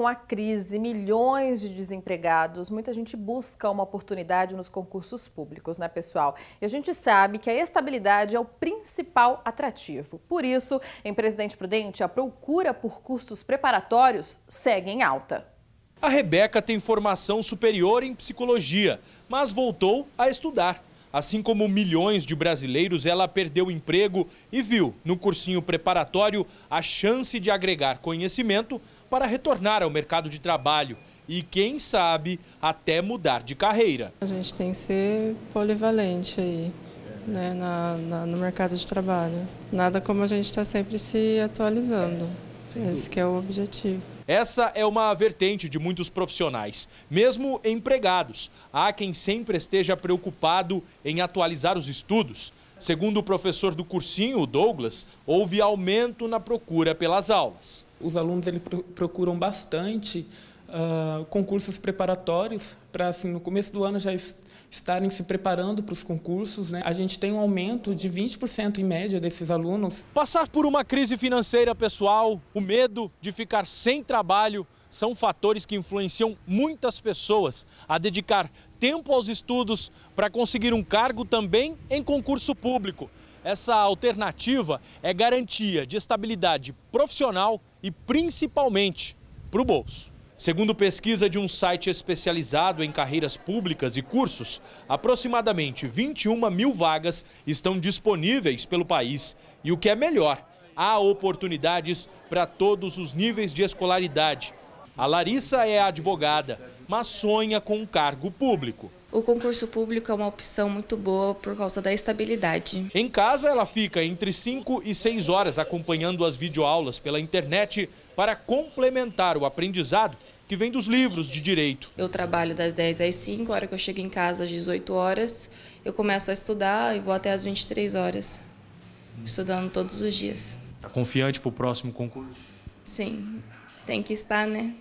Com a crise, milhões de desempregados, muita gente busca uma oportunidade nos concursos públicos, né, pessoal? E a gente sabe que a estabilidade é o principal atrativo. Por isso, em Presidente Prudente, a procura por cursos preparatórios segue em alta. A Rebeca tem formação superior em psicologia, mas voltou a estudar Assim como milhões de brasileiros, ela perdeu emprego e viu no cursinho preparatório a chance de agregar conhecimento para retornar ao mercado de trabalho e, quem sabe, até mudar de carreira. A gente tem que ser polivalente aí. Né, na, na, no mercado de trabalho. Nada como a gente está sempre se atualizando. Esse que é o objetivo. Essa é uma vertente de muitos profissionais, mesmo empregados. Há quem sempre esteja preocupado em atualizar os estudos. Segundo o professor do cursinho, Douglas, houve aumento na procura pelas aulas. Os alunos eles procuram bastante uh, concursos preparatórios para, assim, no começo do ano já estarem se preparando para os concursos. Né? A gente tem um aumento de 20% em média desses alunos. Passar por uma crise financeira pessoal, o medo de ficar sem trabalho, são fatores que influenciam muitas pessoas a dedicar tempo aos estudos para conseguir um cargo também em concurso público. Essa alternativa é garantia de estabilidade profissional e principalmente para o bolso. Segundo pesquisa de um site especializado em carreiras públicas e cursos, aproximadamente 21 mil vagas estão disponíveis pelo país. E o que é melhor, há oportunidades para todos os níveis de escolaridade. A Larissa é advogada, mas sonha com um cargo público. O concurso público é uma opção muito boa por causa da estabilidade. Em casa, ela fica entre 5 e 6 horas acompanhando as videoaulas pela internet para complementar o aprendizado que vem dos livros de direito. Eu trabalho das 10 às 5, a hora que eu chego em casa às 18 horas, eu começo a estudar e vou até às 23 horas, estudando todos os dias. Está confiante para o próximo concurso? Sim, tem que estar, né?